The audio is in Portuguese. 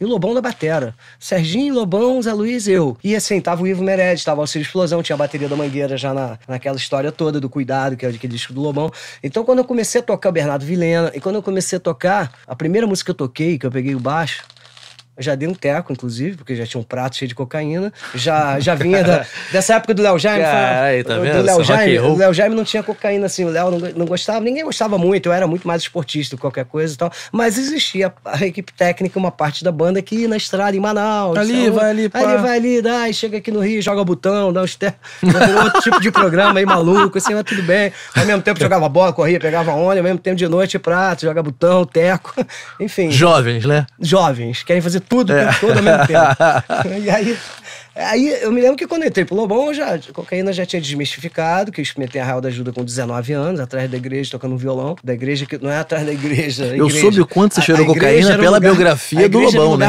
E Lobão da batera. Serginho, Lobão, Zé Luiz eu. E assim, tava o Ivo Meredes, tava o Auxílio Explosão, tinha a bateria da Mangueira já na, naquela história toda do Cuidado, que é aquele disco do Lobão. Então, quando eu comecei a tocar o Bernardo Vilena, e quando eu comecei a tocar, a primeira música que eu toquei, que eu peguei o baixo, já dei um teco, inclusive, porque já tinha um prato cheio de cocaína. Já, já vinha da, dessa época do Léo Jaime. Caralho, tá vendo? Do Léo Jaime. O Léo Jaime não tinha cocaína assim. O Léo não, não gostava, ninguém gostava muito. Eu era muito mais esportista do qualquer coisa e tal. Mas existia a equipe técnica, uma parte da banda que na estrada em Manaus. Ali, então, vai ali, pá. Ali, vai ali, dá, chega aqui no Rio, joga botão, dá uns ter... outro tipo de programa aí maluco, assim, mas tudo bem. Ao mesmo tempo jogava bola, corria, pegava onda ao mesmo tempo de noite prato, joga botão, teco, enfim. Jovens, né? Jovens, querem fazer tudo, é. tudo ao mesmo tempo. e aí, aí eu me lembro que quando eu entrei pro Lobão, já, a cocaína já tinha desmistificado, que eu experimentei a Raul da Ajuda com 19 anos, atrás da igreja, tocando um violão. Da igreja que não é atrás da igreja. igreja. Eu soube o quanto você cheirou cocaína pela lugar, biografia do Lobão, né?